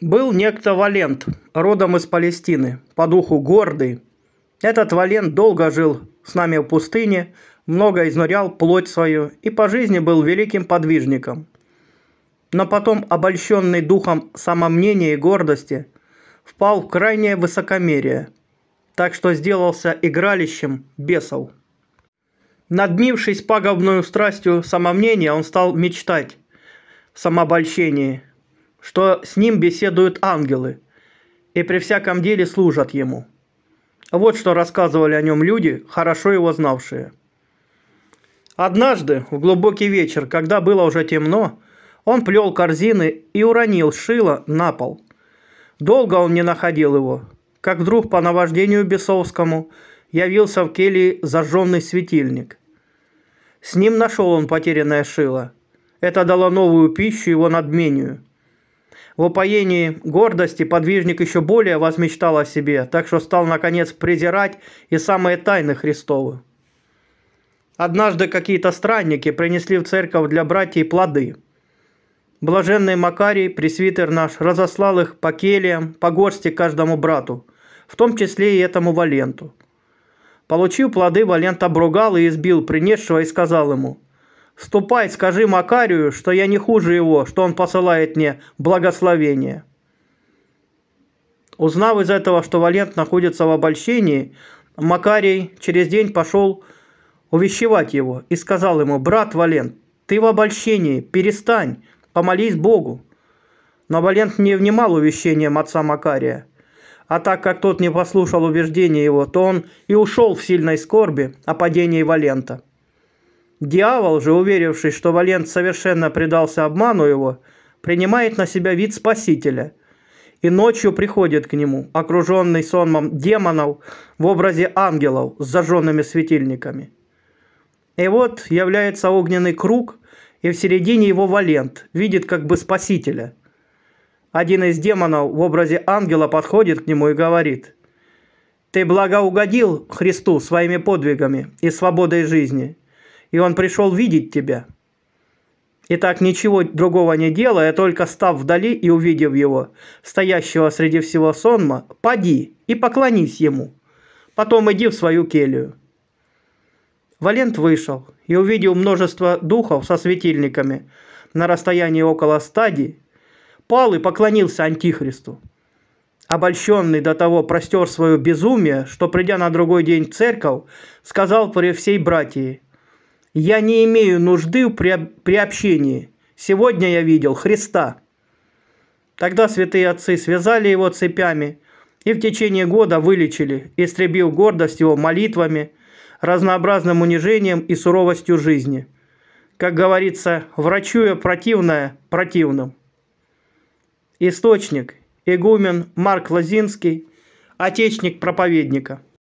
Был некто Валент, родом из Палестины, по духу гордый. Этот Валент долго жил с нами в пустыне, много изнурял плоть свою и по жизни был великим подвижником. Но потом, обольщенный духом самомнения и гордости, впал в крайнее высокомерие, так что сделался игралищем бесов. Надмившись пагубную страстью самомнения, он стал мечтать в самобольщении – что с ним беседуют ангелы и при всяком деле служат ему. Вот что рассказывали о нем люди, хорошо его знавшие. Однажды, в глубокий вечер, когда было уже темно, он плел корзины и уронил шило на пол. Долго он не находил его, как вдруг по наваждению бесовскому явился в келье зажженный светильник. С ним нашел он потерянное шило. Это дало новую пищу его надмению – в упоении гордости подвижник еще более возмечтал о себе, так что стал, наконец, презирать и самые тайны Христовы. Однажды какие-то странники принесли в церковь для братьев плоды. Блаженный Макарий, пресвитер наш, разослал их по келиям, по горсти каждому брату, в том числе и этому Валенту. Получив плоды, Валент обругал и избил принесшего и сказал ему – ступай, скажи Макарию, что я не хуже его, что он посылает мне благословение». Узнав из этого, что Валент находится в обольщении, Макарий через день пошел увещевать его и сказал ему, «Брат Валент, ты в обольщении, перестань, помолись Богу». Но Валент не внимал увещениям отца Макария. А так как тот не послушал убеждения его, то он и ушел в сильной скорби о падении Валента. Дьявол же, уверившись, что Валент совершенно предался обману его, принимает на себя вид спасителя и ночью приходит к нему, окруженный сонмом демонов в образе ангелов с зажженными светильниками. И вот является огненный круг, и в середине его Валент видит как бы спасителя. Один из демонов в образе ангела подходит к нему и говорит, «Ты благоугодил Христу своими подвигами и свободой жизни, и он пришел видеть тебя. Итак, ничего другого не делая, только став вдали и увидев его, стоящего среди всего сонма, поди и поклонись ему. Потом иди в свою келью. Валент вышел и увидел множество духов со светильниками на расстоянии около стадии, пал и поклонился Антихристу. Обольщенный до того простер свое безумие, что, придя на другой день в церковь, сказал при всей братии. Я не имею нужды при, при общении. Сегодня я видел Христа. Тогда святые отцы связали его цепями и в течение года вылечили, истребив гордость его молитвами, разнообразным унижением и суровостью жизни. Как говорится, врачуя противное противным. Источник. Игумен Марк Лазинский. отечник проповедника.